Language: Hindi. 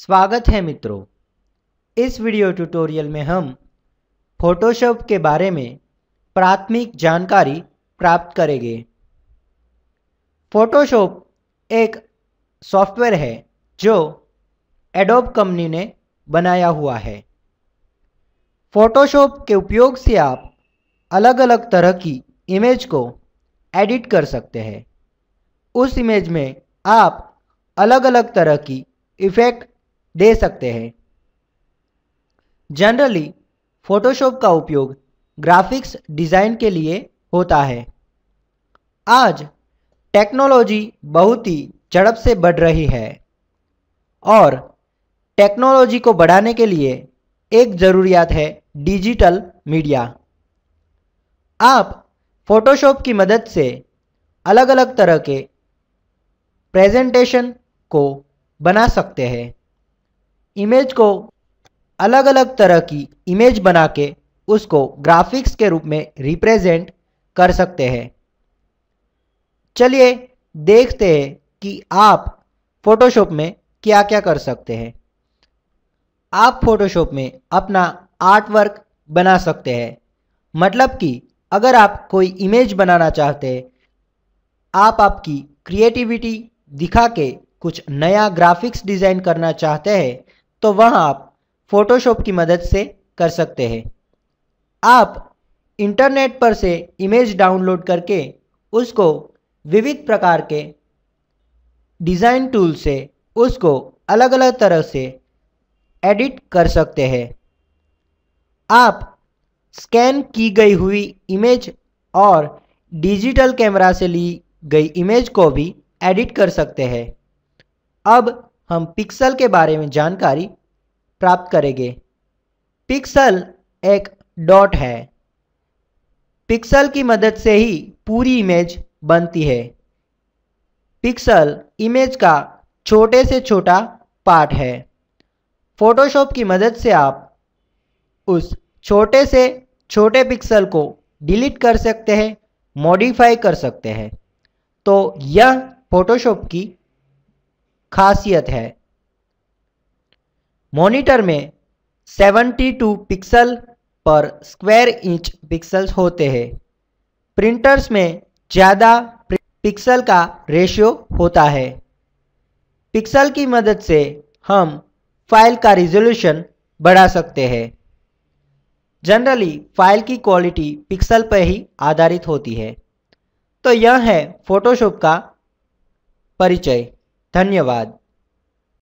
स्वागत है मित्रों इस वीडियो ट्यूटोरियल में हम फोटोशॉप के बारे में प्राथमिक जानकारी प्राप्त करेंगे फोटोशॉप एक सॉफ्टवेयर है जो एडोब कंपनी ने बनाया हुआ है फोटोशॉप के उपयोग से आप अलग अलग तरह की इमेज को एडिट कर सकते हैं उस इमेज में आप अलग अलग तरह की इफ़ेक्ट दे सकते हैं जनरली फोटोशॉप का उपयोग ग्राफिक्स डिज़ाइन के लिए होता है आज टेक्नोलॉजी बहुत ही झड़प से बढ़ रही है और टेक्नोलॉजी को बढ़ाने के लिए एक ज़रूरियात है डिजिटल मीडिया आप फोटोशॉप की मदद से अलग अलग तरह के प्रेजेंटेशन को बना सकते हैं इमेज को अलग अलग तरह की इमेज बना के उसको ग्राफिक्स के रूप में रिप्रेजेंट कर सकते हैं चलिए देखते हैं कि आप फोटोशॉप में क्या क्या कर सकते हैं आप फोटोशॉप में अपना आर्ट वर्क बना सकते हैं मतलब कि अगर आप कोई इमेज बनाना चाहते हैं आप आपकी क्रिएटिविटी दिखा के कुछ नया ग्राफिक्स डिज़ाइन करना चाहते हैं तो वह आप फोटोशॉप की मदद से कर सकते हैं आप इंटरनेट पर से इमेज डाउनलोड करके उसको विविध प्रकार के डिज़ाइन टूल से उसको अलग अलग तरह से एडिट कर सकते हैं आप स्कैन की गई हुई इमेज और डिजिटल कैमरा से ली गई इमेज को भी एडिट कर सकते हैं अब हम पिक्सल के बारे में जानकारी प्राप्त करेंगे पिक्सल एक डॉट है पिक्सल की मदद से ही पूरी इमेज बनती है पिक्सल इमेज का छोटे से छोटा पार्ट है फोटोशॉप की मदद से आप उस छोटे से छोटे पिक्सल को डिलीट कर सकते हैं मॉडिफाई कर सकते हैं तो यह फोटोशॉप की खासियत है मॉनिटर में 72 पिक्सल पर स्क्वायर इंच पिक्सल्स होते हैं प्रिंटर्स में ज़्यादा पिक्सल का रेशियो होता है पिक्सल की मदद से हम फाइल का रिजोल्यूशन बढ़ा सकते हैं जनरली फाइल की क्वालिटी पिक्सल पर ही आधारित होती है तो यह है फोटोशॉप का परिचय ધન્યવાદ